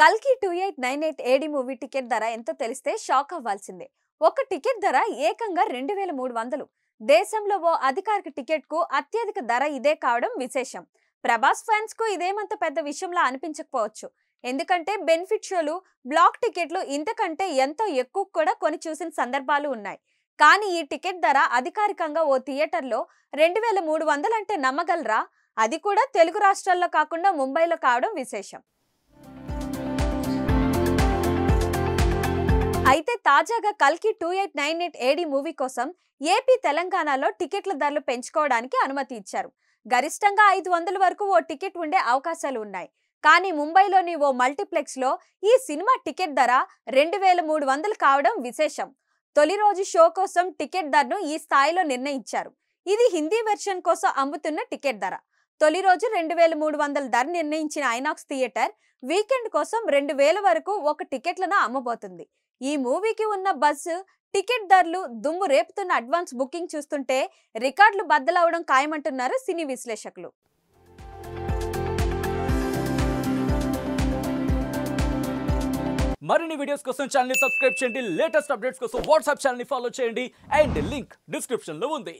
కల్కి two eight nine eight AD movie ticket ధర ఎంతో తెలిస్తే షాక్ అవ్వాల్సిందే ఒక టికెట్ ధర ఏకంగా రెండు వేల మూడు వందలు దేశంలో ఓ అధికారిక టికెట్కు అత్యధిక ధర ఇదే కావడం విశేషం ప్రభాస్ ఫ్యాన్స్కు ఇదేమంత పెద్ద విషయంలా అనిపించకపోవచ్చు ఎందుకంటే బెనిఫిట్ షోలు బ్లాక్ టికెట్లు ఇంతకంటే ఎంతో ఎక్కువ కూడా కొని చూసిన సందర్భాలు ఉన్నాయి కానీ ఈ టికెట్ ధర అధికారికంగా ఓ థియేటర్లో రెండు వేల మూడు వందలంటే నమ్మగలరా అది కూడా తెలుగు రాష్ట్రాల్లో కాకుండా ముంబైలో కావడం విశేషం అయితే తాజాగా కల్కి two eight nine eight AD movie కోసం ఏపీ తెలంగాణలో టికెట్ల ధరలు పెంచుకోవడానికి అనుమతి ఇచ్చారు గరిష్టంగా ఐదు వందల వరకు ఓ టికెట్ ఉండే అవకాశాలు ఉన్నాయి కానీ ముంబైలోని ఓ మల్టీప్లెక్స్లో ఈ సినిమా టికెట్ ధర రెండు వేల మూడు వందలు కావడం విశేషం తొలి రోజు షో కోసం టికెట్ ధరను ఈ స్థాయిలో నిర్ణయించారు ఇది హిందీ వెర్షన్ కోసం అమ్ముతున్న టికెట్ ధర తొలి రోజు రెండు వేల మూడు వందల ధర నిర్ణయించిన ఐనాక్స్ థియేటర్ వీకెండ్ కోసం రెండు వేల వరకు ఒక టికెట్లను అమ్మబోతుంది ఈ మూవీకి ఉన్న బస్సు టికెట్ ధరలు దుమ్ము రేపుతున్న అడ్వాన్స్ బుకింగ్ చూస్తుంటే రికార్డులు బద్దలవడం ఖాయమంటున్నారు సినీ విశ్లేషకులు మరిన్ని వీడియోస్ కోసం ఛానల్ సబ్స్క్రైబ్ చేయండి లేటెస్ట్ అప్డేట్స్ కోసం వాట్సాప్ ఛానల్ ఫాలో చేయండి అండ్ లింక్ డిస్క్రిప్షన్లో ఉంది